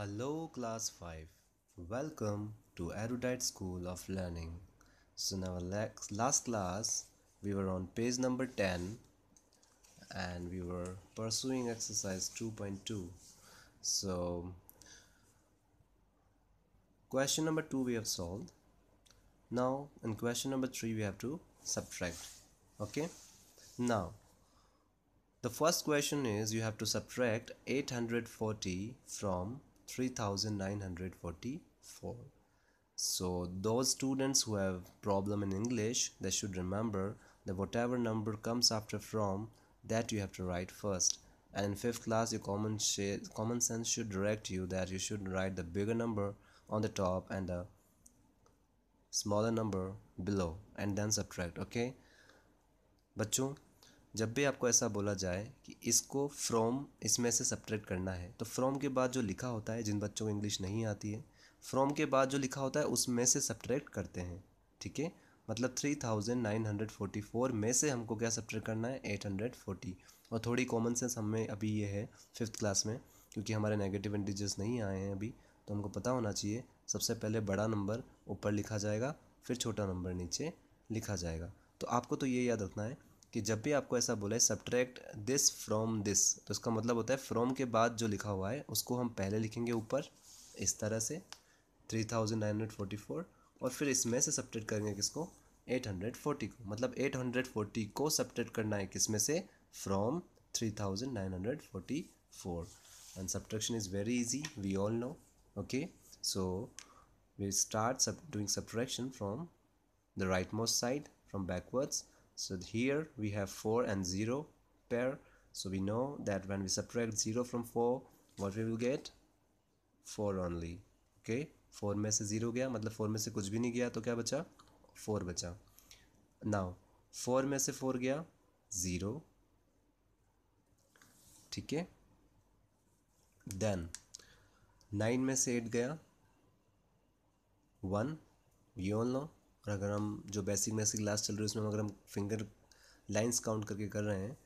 Hello class 5. Welcome to Erudite School of Learning. So in our last class we were on page number 10 and we were pursuing exercise 2.2. So question number 2 we have solved. Now in question number 3 we have to subtract. Okay? Now the first question is you have to subtract 840 from 3944 so those students who have problem in english they should remember that whatever number comes after from that you have to write first and in fifth class your common common sense should direct you that you should write the bigger number on the top and the smaller number below and then subtract okay बच्चों जब भी आपको ऐसा बोला जाए कि इसको from इसमें से सब्ट्रैक्ट करना है तो फ्रॉम के बाद जो लिखा होता है जिन बच्चों को इंग्लिश नहीं आती है फ्रॉम के बाद जो लिखा होता है उसमें से सब्ट्रैक्ट करते हैं ठीक है मतलब three thousand nine hundred forty four में से हमको क्या सब्ट्रैक्ट करना है एट हंड्रेड फोर्टी और थोड़ी कॉमन सेंस हमें अभी ये है फिफ्थ क्लास में क्योंकि हमारे नेगेटिव इंटीजर्स नहीं आए हैं अभी तो हमको पता होना चाहिए सबसे पहले बड़ा नंबर ऊपर लिखा जाएगा फिर छोटा नंबर नीचे लिखा जाएगा तो आपको तो ये याद रखना है कि जब भी आपको ऐसा बोले सब्ट्रैक्ट दिस फ्रॉम दिस तो इसका मतलब होता है फ्रॉम के बाद जो लिखा हुआ है उसको हम पहले लिखेंगे ऊपर इस तरह से three thousand nine hundred forty four और फिर इसमें से सब्ट्रैक्ट करेंगे किसको एट हंड्रेड फोर्टी को मतलब एट हंड्रेड फोर्टी को सब्ट्रैक्ट करना है किसमें से from three thousand nine hundred forty four and subtraction is very easy we all know so we start start sub doing subtraction the right most side from backwards so here we have 4 and 0 pair so we know that when we subtract 0 from 4 what we will get 4 only okay 4 में से 0 गया मतलब 4 में से कुछ भी नहीं गया तो क्या बचा 4 बचा now 4 में से 4 गया 0 ठीक है then 9 में से 8 गया 1 we all know और अगर हम जो बेसिक मैसिक क्लास चल रही है उसमें अगर हम फिंगर लाइंस काउंट करके कर रहे हैं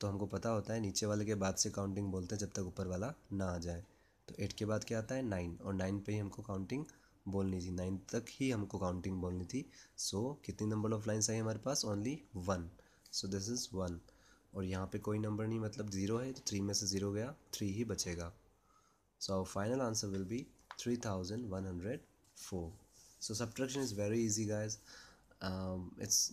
तो हमको पता होता है नीचे वाले के बाद से काउंटिंग बोलते हैं जब तक ऊपर वाला ना आ जाए तो एट के बाद क्या आता है नाइन और नाइन पे ही हमको काउंटिंग बोलनी थी नाइन तक ही हमको काउंटिंग बोलनी थी सो so, कितनी नंबर ऑफ लाइन्स आई हमारे पास only one so this is one और यहाँ पे कोई नंबर नहीं मतलब ज़ीरो है तो थ्री में से ज़ीरो गया थ्री ही बचेगा so final answer will be three thousand one hundred four so subtraction is very easy guys um, it's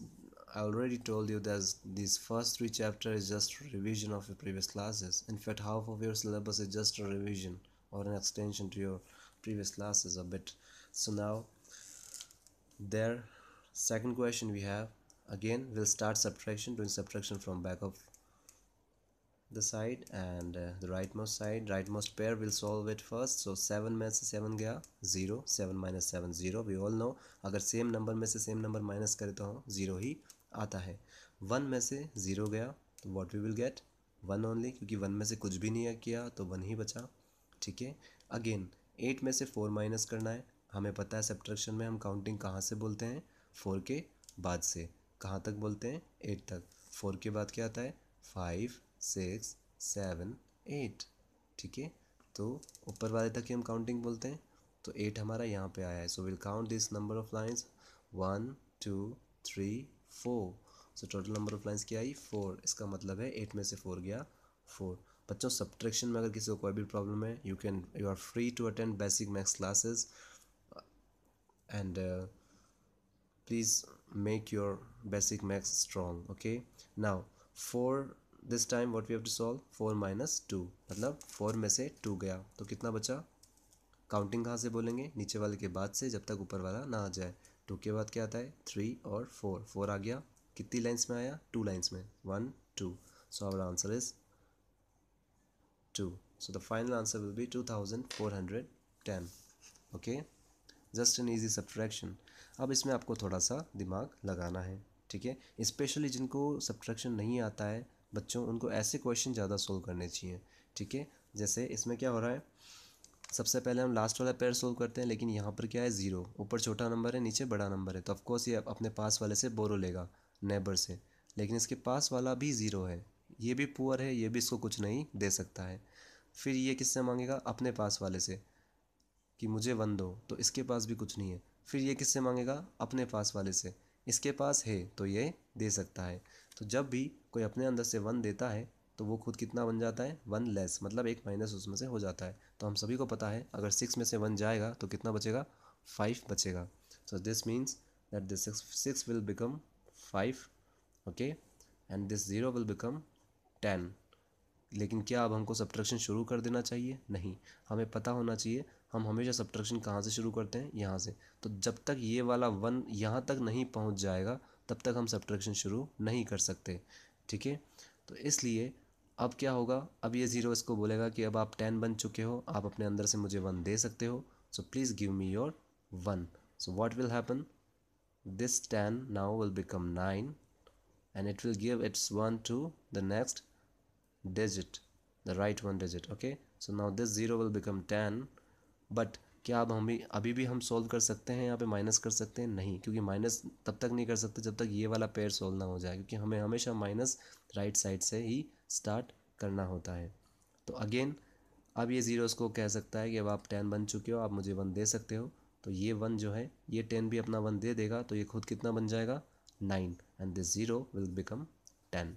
I already told you that these first three chapters is just revision of your previous classes in fact half of your syllabus is just a revision or an extension to your previous classes a bit so now there second question we have again we'll start subtraction doing subtraction from back of the side and uh, the rightmost side rightmost pair will solve it first so 7 में से 7 गया 0 7 minus seven zero we all know अगर same number में से same number minus करें तो zero ही आता है वन में से ज़ीरो गया तो what we will get one only क्योंकि वन में से कुछ भी नहीं किया तो वन ही बचा ठीक है अगेन एट में से फोर माइनस करना है हमें पता है सब्ट्रैक्शन में हम काउंटिंग कहाँ से बोलते हैं फोर के बाद से कहाँ तक बोलते हैं एट तक फोर के बाद क्या आता है फाइव सिक्स सेवन एट ठीक है तो ऊपर वाले तक ही हम काउंटिंग बोलते हैं तो एट हमारा यहाँ पे आया है so will count this number of lines one two three four so total number of lines क्या आई फोर इसका मतलब है एट में से फोर गया फोर बच्चों सब्ट्रैक्शन में अगर किसी को कोई भी प्रॉब्लम है you can you are free to attend basic maths classes and please make your basic maths strong okay now for this time what we have to solve four minus two मतलब four में से to गया तो कितना बचा counting कहाँ से बोलेंगे नीचे वाले के बाद से जब तक ऊपर वाला ना आ जाए टू के बाद क्या आता है थ्री और फोर फोर आ गया कितनी लाइन्स में आया टू लाइन्स में one two so our answer is two so the final answer will be two thousand four hundred ten okay just an easy subtraction अब इसमें आपको थोड़ा सा दिमाग लगाना है ठीक है स्पेशली जिनको सब्ट्रैक्शन नहीं आता है बच्चों उनको ऐसे क्वेश्चन ज़्यादा सोल्व करने चाहिए ठीक है जैसे इसमें क्या हो रहा है सबसे पहले हम लास्ट वाला पेयर सोल्व करते हैं लेकिन यहाँ पर क्या है ज़ीरो ऊपर छोटा नंबर है नीचे बड़ा नंबर है तो ऑफकोर्स ये अपने पास वाले से बोरो लेगा नेबर से लेकिन इसके पास वाला भी ज़ीरो है ये भी पुअर है ये भी इसको कुछ नहीं दे सकता है फिर ये किससे मांगेगा अपने पास वाले से कि मुझे वन दो तो इसके पास भी कुछ नहीं है फिर ये किससे मांगेगा अपने पास वाले से इसके पास है तो ये दे सकता है तो जब भी कोई अपने अंदर से वन देता है तो वो खुद कितना बन जाता है वन लेस मतलब एक माइनस उसमें से हो जाता है तो हम सभी को पता है अगर सिक्स में से वन जाएगा तो कितना बचेगा फाइव बचेगा so this means that this six will become five okay and this zero will become ten लेकिन क्या अब हमको सब्ट्रैक्शन शुरू कर देना चाहिए नहीं हमें पता होना चाहिए हम हमेशा सब्ट्रैक्शन कहाँ से शुरू करते हैं यहाँ से तो जब तक ये वाला वन यहाँ तक नहीं पहुँच जाएगा तब तक हम सब्ट्रैक्शन शुरू नहीं कर सकते ठीक है तो इसलिए अब क्या होगा अब ये ज़ीरो इसको बोलेगा कि अब आप टेन बन चुके हो आप अपने अंदर से मुझे वन दे सकते हो so please give me your one so what will happen this ten now will become nine and it will give its one to the next digit the right one digit okay so now this zero will become ten but क्या अब हम भी अभी भी हम solve कर सकते हैं यहाँ पे माइनस कर सकते हैं नहीं क्योंकि माइनस तब तक नहीं कर सकते जब तक ये वाला पेयर सोल्व ना हो जाए क्योंकि हमें हमेशा माइनस राइट साइड से ही स्टार्ट करना होता है तो अगेन अब ये ज़ीरो को कह सकता है कि अब आप टेन बन चुके हो आप मुझे वन दे सकते हो तो ये वन जो है ये टेन भी अपना वन दे देगा तो ये खुद कितना बन जाएगा nine and this zero will become ten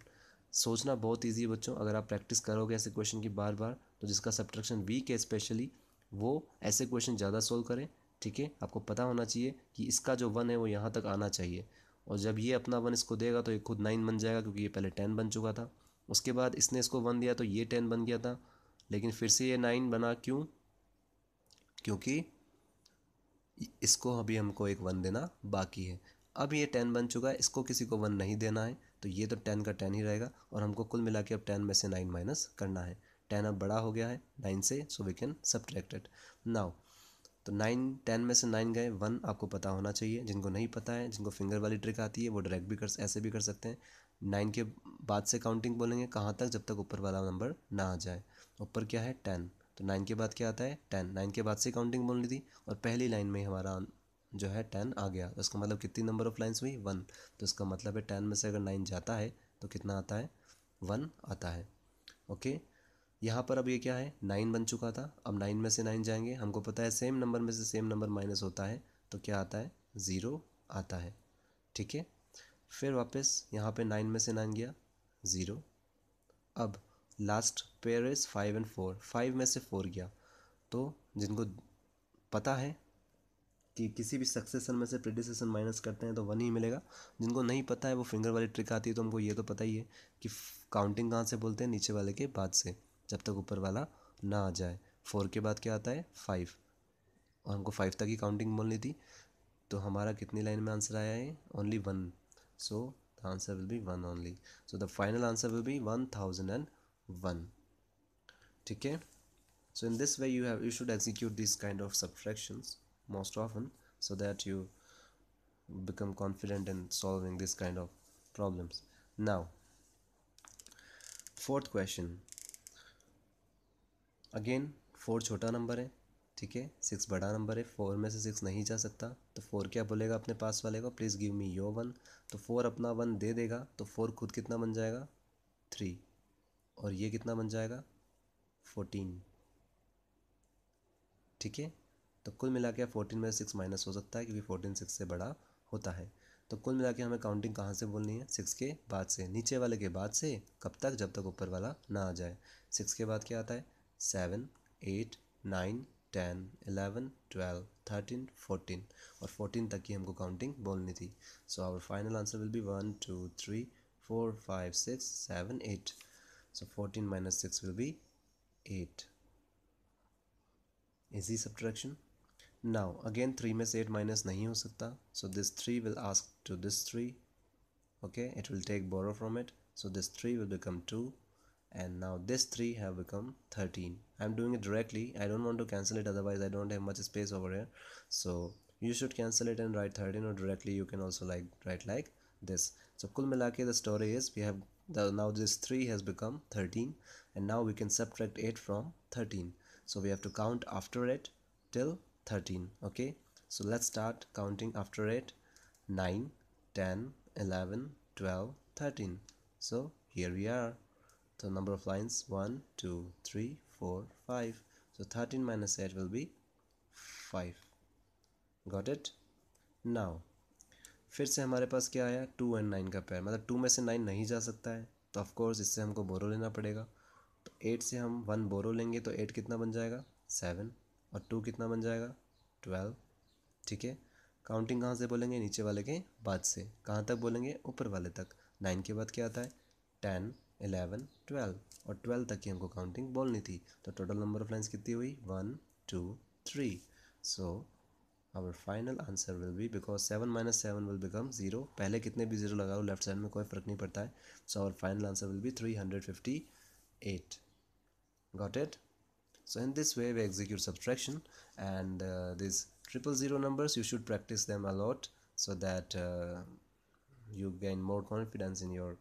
सोचना बहुत ईजी है बच्चों अगर आप प्रैक्टिस करोगे ऐसे क्वेश्चन की बार बार तो जिसका सब्ट्रैक्शन वीक है स्पेशली वो ऐसे क्वेश्चन ज़्यादा सोल्व करें ठीक है आपको पता होना चाहिए कि इसका जो वन है वो यहाँ तक आना चाहिए और जब ये अपना वन इसको देगा तो ये खुद नाइन बन जाएगा क्योंकि ये पहले टेन बन चुका था उसके बाद इसने इसको वन दिया तो ये टेन बन गया था लेकिन फिर से ये नाइन बना क्यों क्योंकि इसको अभी हमको एक वन देना बाकी है अब ये टेन बन चुका है इसको किसी को वन नहीं देना है तो ये तो टेन का टेन ही रहेगा और हमको कुल मिला के अब टेन में से नाइन माइनस करना है टेन अब बड़ा हो गया है नाइन से सो we can subtracted now तो नाइन टेन में से नाइन गए वन आपको पता होना चाहिए जिनको नहीं पता है जिनको फिंगर वाली ट्रिक आती है वो डायरेक्ट भी कर ऐसे भी कर सकते हैं नाइन के बाद से काउंटिंग बोलेंगे कहाँ तक जब तक ऊपर वाला नंबर ना आ जाए ऊपर क्या है टेन तो नाइन के बाद क्या आता है टेन नाइन के बाद से काउंटिंग बोलनी थी और पहली लाइन में ही हमारा जो है टेन आ गया तो इसका मतलब कितनी नंबर ऑफ लाइन्स हुई वन तो इसका मतलब है टेन में से अगर नाइन जाता है तो कितना आता है वन आता है ओके यहाँ पर अब ये क्या है नाइन बन चुका था अब नाइन में से नाइन जाएंगे हमको पता है सेम नंबर में से सेम नंबर माइनस होता है तो क्या आता है ज़ीरो आता है ठीक है फिर वापस यहाँ पे नाइन में से नाइन गया ज़ीरो अब last pair is five and four five में से फोर गया तो जिनको पता है कि किसी भी सक्सेसन में से प्रिडिसेसन माइनस करते हैं तो वन ही मिलेगा जिनको नहीं पता है वो फिंगर वाली ट्रिक आती है तो हमको ये तो पता ही है कि काउंटिंग कहाँ से बोलते हैं नीचे वाले के बाद से जब तक ऊपर वाला ना आ जाए फोर के बाद क्या आता है फाइव और हमको फाइव तक ही काउंटिंग बोलनी थी तो हमारा कितनी लाइन में आंसर आया है only one so the answer will be one only so the final answer will be one thousand and one ठीक है so in this way you have you should execute this kind of subtraction most of an so that you become confident in solving this kind of problems now fourth question again four छोटा नंबर है ठीक है six बड़ा number है four में से six नहीं जा सकता तो फोर क्या बोलेगा अपने पास वाले को please give me your one तो फोर अपना वन दे देगा तो फोर खुद कितना बन जाएगा थ्री और ये कितना बन जाएगा फोर्टीन ठीक है तो कुल मिला के फोर्टीन में सिक्स माइनस हो सकता है क्योंकि फोर्टीन सिक्स से बड़ा होता है तो कुल मिला के हमें काउंटिंग कहाँ से बोलनी है सिक्स के बाद से नीचे वाले के बाद से कब तक जब तक ऊपर वाला ना आ जाए सिक्स के बाद क्या आता है seven eight nine ten eleven twelve thirteen fourteen और फोर्टीन तक की हमको काउंटिंग बोलनी थी so our final answer will be one two three four five six seven eight so fourteen minus six will be eight easy subtraction now again three में से eight minus नहीं हो सकता so this three will ask to this three okay it will take borrow from it so this three will become two and now this 3 have become 13 I'm doing it directly I don't want to cancel it otherwise I don't have much space over here so you should cancel it and write 13 or directly you can also like write like this so kul milake the story is we have the, now this 3 has become 13 and now we can subtract 8 from 13 so we have to count after it till 13 okay so let's start counting after it 9 10 11 12 13 so here we are the number of lines 1 2 3 4 5 so 13 minus 8 will be 5 got it now फिर से हमारे पास क्या आया to and nine का पैर मतलब to में से नाइन नहीं जा सकता है तो ऑफकोर्स इससे हमको बोरो लेना पड़ेगा तो एट से हम वन बोरो लेंगे तो एट कितना बन जाएगा सेवन और टू कितना बन जाएगा ट्वेल्व ठीक है काउंटिंग कहाँ से बोलेंगे नीचे वाले के बाद से कहाँ तक बोलेंगे ऊपर वाले तक नाइन के बाद क्या आता है टेन इलेवन ट्वेल्व और ट्वेल्व तक की हमको काउंटिंग बोलनी थी तो टोटल नंबर ऑफ लाइन्स कितनी हुई one two three so our final answer will be because seven minus seven will become zero पहले कितने भी जीरो लगाओ लेफ्ट साइड में कोई फर्क नहीं पड़ता है so our final answer will be three hundred fifty eight got it so in this way we execute subtraction and this triple zero numbers you should practise them a lot so that you gain more confidence in your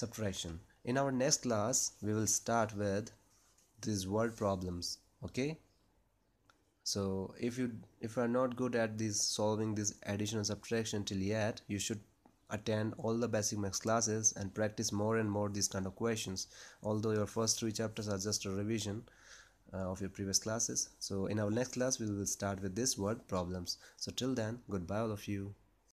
subtraction in our next class we will start with these word problems okay so if you if you are not good at this solving this addition subtraction till yet you should attend all the basic maths classes and practice more and more these kind of questions although your first three chapters are just a revision uh, of your previous classes so in our next class we will start with this word problems so till then goodbye all of you